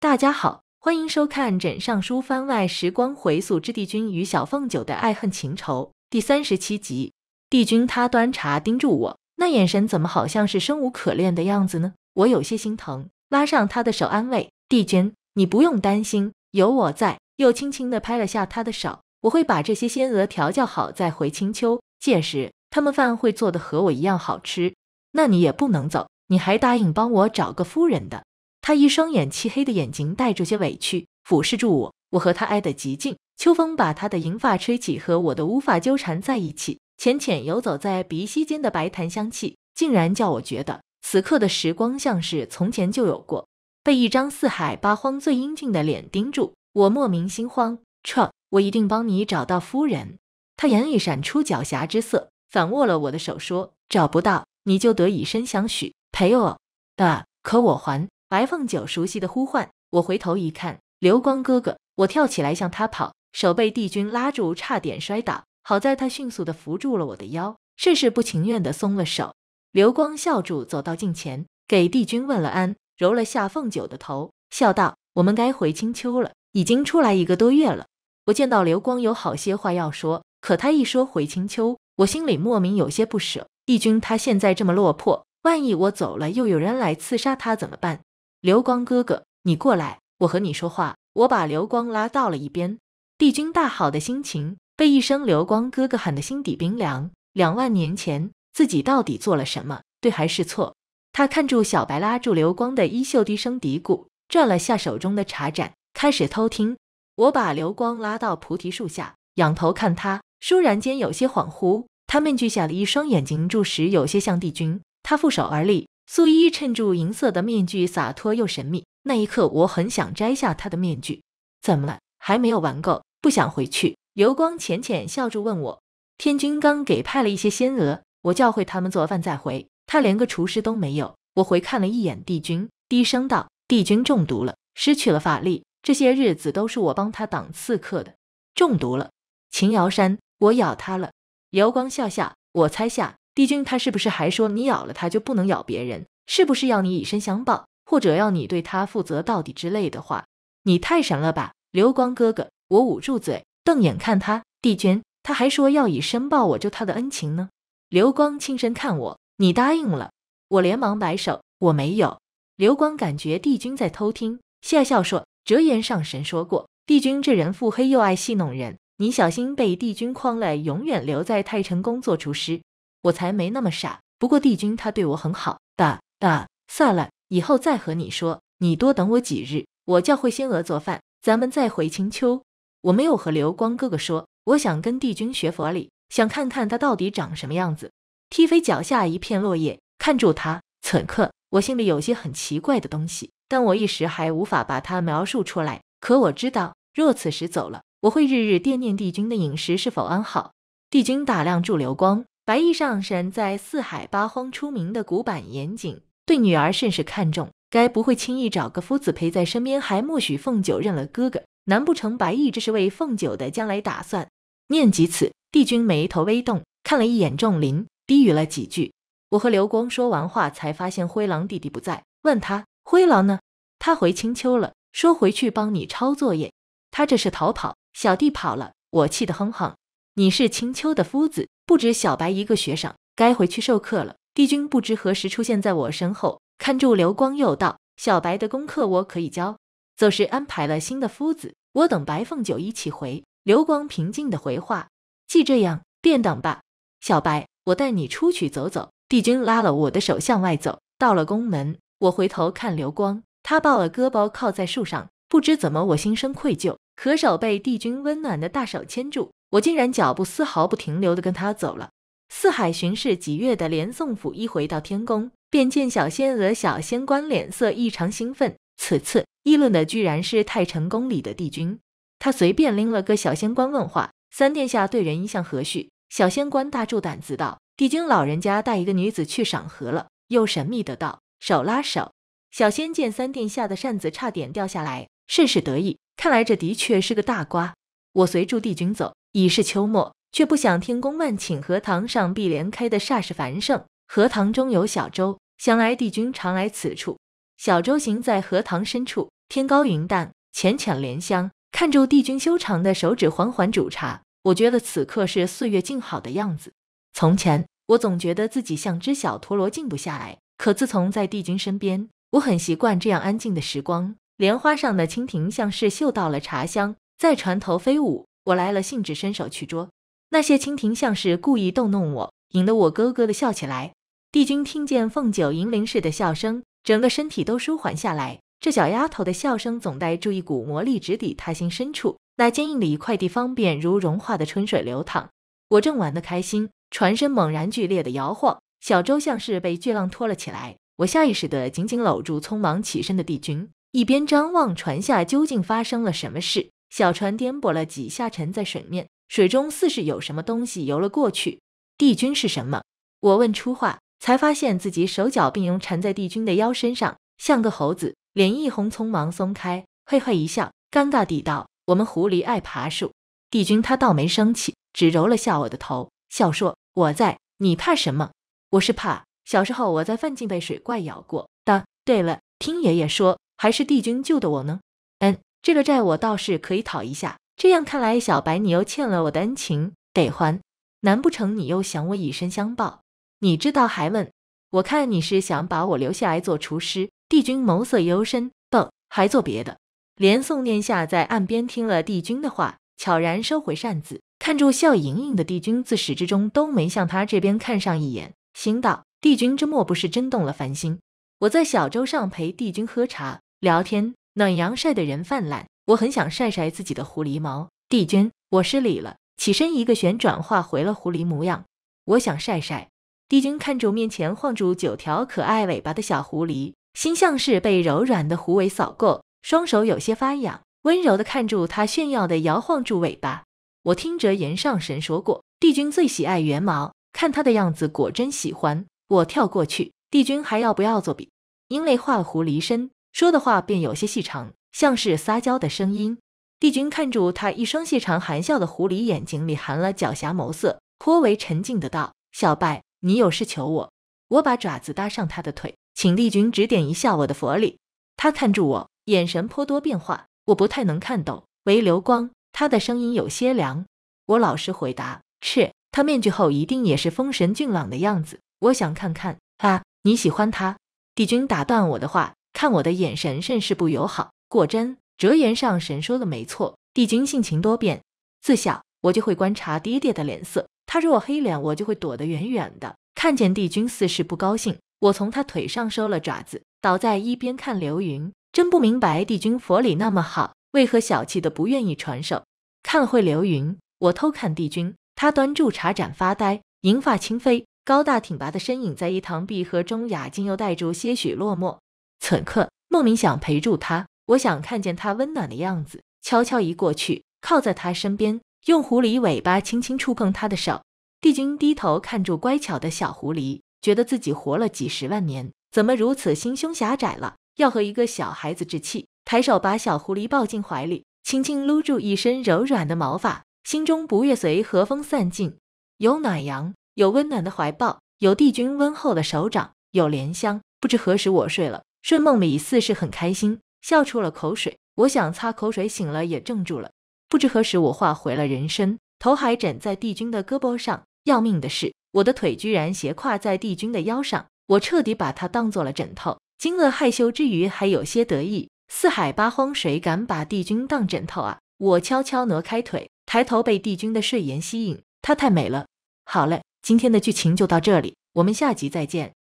大家好，欢迎收看《枕上书》番外时光回溯之帝君与小凤九的爱恨情仇第三十七集。帝君他端茶盯住我，那眼神怎么好像是生无可恋的样子呢？我有些心疼，拉上他的手安慰帝君：“你不用担心，有我在。”又轻轻的拍了下他的手：“我会把这些仙娥调教好，再回青丘。届时他们饭会做的和我一样好吃。那你也不能走，你还答应帮我找个夫人的。”他一双眼漆黑的眼睛带着些委屈，俯视住我。我和他挨得极近，秋风把他的银发吹起，和我的乌发纠缠在一起。浅浅游走在鼻息间的白檀香气，竟然叫我觉得此刻的时光像是从前就有过。被一张四海八荒最英俊的脸盯住，我莫名心慌。撤，我一定帮你找到夫人。他眼里闪出狡黠之色，反握了我的手说：“找不到，你就得以身相许陪我。”的可我还。白凤九熟悉的呼唤，我回头一看，流光哥哥！我跳起来向他跑，手被帝君拉住，差点摔倒。好在他迅速的扶住了我的腰，甚是不情愿的松了手。流光笑住走到近前，给帝君问了安，揉了下凤九的头，笑道：“我们该回青丘了，已经出来一个多月了。”我见到流光有好些话要说，可他一说回青丘，我心里莫名有些不舍。帝君他现在这么落魄，万一我走了，又有人来刺杀他怎么办？流光哥哥，你过来，我和你说话。我把流光拉到了一边。帝君大好的心情被一声“流光哥哥”喊得心底冰凉。两万年前，自己到底做了什么？对还是错？他看住小白，拉住流光的衣袖，低声嘀咕，转了下手中的茶盏，开始偷听。我把流光拉到菩提树下，仰头看他，倏然间有些恍惚。他面具下的一双眼睛注视，有些像帝君。他负手而立。素衣衬住银色的面具，洒脱又神秘。那一刻，我很想摘下他的面具。怎么了？还没有玩够？不想回去？流光浅浅笑着问我。天君刚给派了一些仙娥，我教会他们做饭再回。他连个厨师都没有。我回看了一眼帝君，低声道：“帝君中毒了，失去了法力。这些日子都是我帮他挡刺客的。中毒了，秦瑶山，我咬他了。”流光笑笑，我猜下。帝君，他是不是还说你咬了他就不能咬别人？是不是要你以身相报，或者要你对他负责到底之类的话？你太神了吧，流光哥哥！我捂住嘴，瞪眼看他。帝君，他还说要以身报我救他的恩情呢。流光轻声看我，你答应了？我连忙摆手，我没有。流光感觉帝君在偷听，笑笑说：“折颜上神说过，帝君这人腹黑又爱戏弄人，你小心被帝君诓了，永远留在太晨宫做厨师。”我才没那么傻。不过帝君他对我很好。哒哒，算了，以后再和你说。你多等我几日，我叫慧仙娥做饭，咱们再回青丘。我没有和流光哥哥说，我想跟帝君学佛理，想看看他到底长什么样子。踢飞脚下一片落叶，看住他。此刻我心里有些很奇怪的东西，但我一时还无法把它描述出来。可我知道，若此时走了，我会日日惦念帝君的饮食是否安好。帝君打量住流光。白衣上神在四海八荒出名的古板严谨，对女儿甚是看重，该不会轻易找个夫子陪在身边，还默许凤九认了哥哥？难不成白毅这是为凤九的将来打算？念及此，帝君眉头微动，看了一眼众灵，低语了几句。我和刘光说完话，才发现灰狼弟弟不在，问他灰狼呢？他回青丘了，说回去帮你抄作业。他这是逃跑，小弟跑了，我气得哼哼。你是青丘的夫子。不止小白一个学生，该回去授课了。帝君不知何时出现在我身后，看住流光又道：“小白的功课我可以教。”走时安排了新的夫子，我等白凤九一起回。流光平静的回话：“既这样，便等吧。”小白，我带你出去走走。帝君拉了我的手向外走，到了宫门，我回头看流光，他抱了胳膊靠在树上，不知怎么我心生愧疚，可手被帝君温暖的大手牵住。我竟然脚步丝毫不停留地跟他走了。四海巡视几月的连宋府一回到天宫，便见小仙娥、小仙官脸色异常兴奋。此次议论的居然是太晨宫里的帝君。他随便拎了个小仙官问话：“三殿下对人一向和煦。”小仙官大住胆子道：“帝君老人家带一个女子去赏荷了。”又神秘的道：“手拉手。”小仙见三殿下的扇子差点掉下来，甚是得意。看来这的确是个大瓜。我随住帝君走，已是秋末，却不想天宫万顷荷塘上，碧莲开的煞是繁盛。荷塘中有小舟，想来帝君常来此处。小舟行在荷塘深处，天高云淡，浅浅莲香，看住帝君修长的手指缓缓煮茶，我觉得此刻是岁月静好的样子。从前我总觉得自己像只小陀螺，静不下来。可自从在帝君身边，我很习惯这样安静的时光。莲花上的蜻蜓像是嗅到了茶香。在船头飞舞，我来了兴致，伸手去捉那些蜻蜓，像是故意逗弄我，引得我咯咯的笑起来。帝君听见凤九银铃似的笑声，整个身体都舒缓下来。这小丫头的笑声总带住一股魔力，直抵他心深处，那坚硬的一块地方便如融化的春水流淌。我正玩得开心，船身猛然剧烈的摇晃，小舟像是被巨浪拖了起来。我下意识的紧紧搂住匆忙起身的帝君，一边张望船下究竟发生了什么事。小船颠簸了几下，沉在水面。水中似是有什么东西游了过去。帝君是什么？我问出话，才发现自己手脚并用缠在帝君的腰身上，像个猴子，脸一红，匆忙松开，嘿嘿一笑，尴尬地道：“我们狐狸爱爬树。”帝君他倒没生气，只揉了下我的头，笑说：“我在，你怕什么？我是怕小时候我在范进被水怪咬过的。对了，听爷爷说，还是帝君救的我呢。”嗯。这个债我倒是可以讨一下。这样看来，小白你又欠了我的恩情，得还。难不成你又想我以身相报？你知道还问？我看你是想把我留下来做厨师。帝君眸色幽深，不，还做别的。连宋念下在岸边听了帝君的话，悄然收回扇子，看住笑盈盈的帝君，自始至终都没向他这边看上一眼，心道：帝君这莫不是真动了凡心？我在小舟上陪帝君喝茶聊天。暖阳晒的人泛滥，我很想晒晒自己的狐狸毛。帝君，我失礼了，起身一个旋转，化回了狐狸模样。我想晒晒。帝君看住面前晃住九条可爱尾巴的小狐狸，心像是被柔软的狐尾扫过，双手有些发痒，温柔的看住他炫耀的摇晃住尾巴。我听着岩上神说过，帝君最喜爱圆毛，看他的样子，果真喜欢。我跳过去，帝君还要不要作笔？因为画狐狸身。说的话便有些细长，像是撒娇的声音。帝君看住他一双细长含笑的狐狸眼睛里含了狡黠眸色，颇为沉静的道：“小拜，你有事求我，我把爪子搭上他的腿，请帝君指点一下我的佛理。”他看住我，眼神颇多变化，我不太能看懂。唯流光，他的声音有些凉。我老实回答：“是。”他面具后一定也是风神俊朗的样子，我想看看啊，你喜欢他？帝君打断我的话。看我的眼神甚是不友好。果真，折颜上神说的没错，帝君性情多变。自小我就会观察爹爹的脸色，他若黑脸，我就会躲得远远的。看见帝君似是不高兴，我从他腿上收了爪子，倒在一边看流云。真不明白帝君佛理那么好，为何小气的不愿意传授？看会流云，我偷看帝君，他端住茶盏发呆，银发轻飞，高大挺拔的身影在一堂碧荷中雅静，又带住些许落寞。此刻莫名想陪住他，我想看见他温暖的样子，悄悄移过去，靠在他身边，用狐狸尾巴轻轻触碰他的手。帝君低头看住乖巧的小狐狸，觉得自己活了几十万年，怎么如此心胸狭窄了，要和一个小孩子置气？抬手把小狐狸抱进怀里，轻轻撸住一身柔软的毛发，心中不悦随和风散尽。有暖阳，有温暖的怀抱，有帝君温厚的手掌，有莲香。不知何时我睡了。睡梦里似是很开心，笑出了口水。我想擦口水，醒了也怔住了。不知何时，我化回了人身，头还枕在帝君的胳膊上。要命的是，我的腿居然斜跨在帝君的腰上，我彻底把他当做了枕头。惊愕、害羞之余，还有些得意。四海八荒谁敢把帝君当枕头啊？我悄悄挪开腿，抬头被帝君的睡颜吸引，她太美了。好嘞，今天的剧情就到这里，我们下集再见。